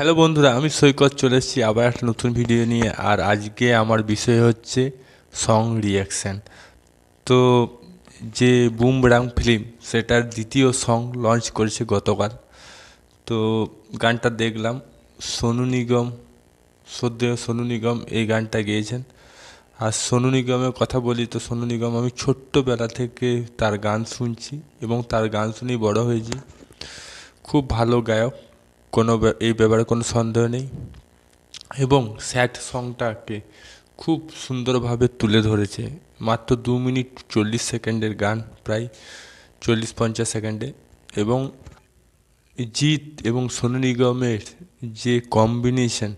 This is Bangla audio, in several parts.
হ্যালো বন্ধুরা আমি সৈকত চলে এসেছি আবার একটা নতুন ভিডিও নিয়ে আর আজকে আমার বিষয় হচ্ছে সং রিয়াকশান তো যে বুম বুমরাং ফিল্ম সেটার দ্বিতীয় সং লঞ্চ করেছে গতকাল তো গানটা দেখলাম সোনু নিগম শ্রদ্ধেয় সোনু নিগম এই গানটা গেয়েছেন আর সোনু নিগমের কথা বলি তো সোনু নিগম আমি ছোট্টবেলা থেকে তার গান শুনছি এবং তার গান শুনেই বড় হয়েছি খুব ভালো গায়ক কোনো এই ব্যাপারে কোনো সন্দেহ নেই এবং স্যাড সংটাকে খুব সুন্দরভাবে তুলে ধরেছে মাত্র দু মিনিট চল্লিশ সেকেন্ডের গান প্রায় চল্লিশ পঞ্চাশ সেকেন্ডে এবং জিৎ এবং সোনু নিগমের যে কম্বিনেশন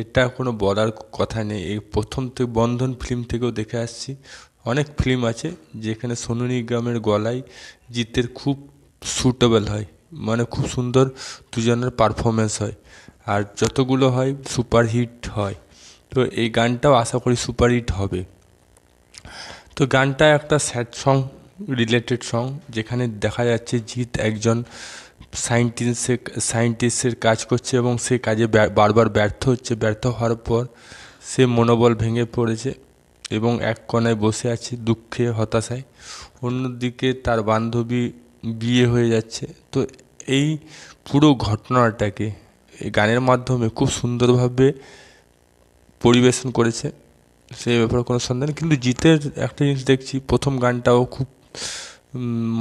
এটা কোনো বলার কথা নেই এই প্রথম থেকে বন্ধন ফিল্ম থেকেও দেখে আসছি অনেক ফিল্ম আছে যেখানে সোনু নিগমের গলায় জিতের খুব সুটেবল হয় মানে খুব সুন্দর দুজনের পারফরমেন্স হয় আর যতগুলো হয় সুপারহিট হয় তো এই গানটাও আশা করি সুপারহিট হবে তো গানটা একটা স্যাড সং রিলেটেড সং যেখানে দেখা যাচ্ছে জিৎ একজন সায়েন্টিস্টের সায়েন্টিস্টের কাজ করছে এবং সে কাজে বারবার ব্যর্থ হচ্ছে ব্যর্থ হওয়ার পর সে মনোবল ভেঙে পড়েছে এবং এক কোণায় বসে আছে দুঃখে হতাশায় অন্যদিকে তার বান্ধবী বিয়ে হয়ে যাচ্ছে তো এই পুরো ঘটনাটাকে এই গানের মাধ্যমে খুব সুন্দরভাবে পরিবেশন করেছে সেই ব্যাপারে কোনো সন্দেহ নেই কিন্তু জিতের একটা জিনিস দেখছি প্রথম গানটাও খুব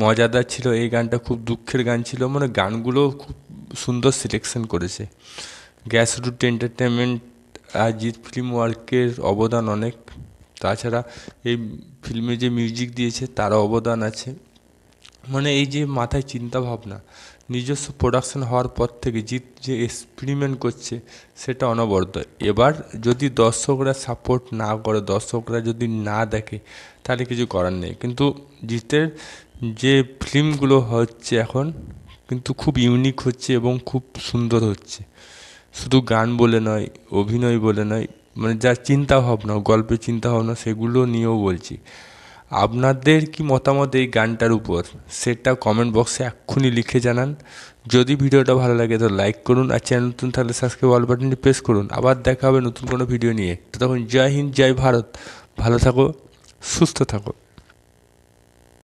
মজাদার ছিল এই গানটা খুব দুঃখের গান ছিল মানে গানগুলো খুব সুন্দর সিলেকশন করেছে গ্যাস রুট এন্টারটেনমেন্ট আর জিৎ ফিল্ম ওয়ার্কের অবদান অনেক তাছাড়া এই ফিল্মে যে মিউজিক দিয়েছে তারও অবদান আছে মানে এই যে মাথায় চিন্তা ভাবনা নিজস্ব প্রোডাকশান হওয়ার পর থেকে জিৎ যে এক্সপেরিমেন্ট করছে সেটা অনবরত এবার যদি দর্শকরা সাপোর্ট না করে দর্শকরা যদি না দেখে তাহলে কিছু করার নেই কিন্তু জিতের যে ফিল্মগুলো হচ্ছে এখন কিন্তু খুব ইউনিক হচ্ছে এবং খুব সুন্দর হচ্ছে শুধু গান বলে নয় অভিনয় বলে নয় মানে যা চিন্তাভাবনা গল্পের চিন্তাভাবনা সেগুলো নিয়েও বলছি আপনাদের কি মতামত এই গানটার উপর সেটা কমেন্ট বক্সে এক্ষুনি লিখে জানান যদি ভিডিওটা ভালো লাগে তো লাইক করুন আর চ্যানেল নতুন থাকলে সাবস্ক্রাইব অল বাটনটি প্রেস করুন আবার দেখা হবে নতুন কোনো ভিডিও নিয়ে তখন জয় হিন্দ জয় ভারত ভালো থাকো সুস্থ থাকো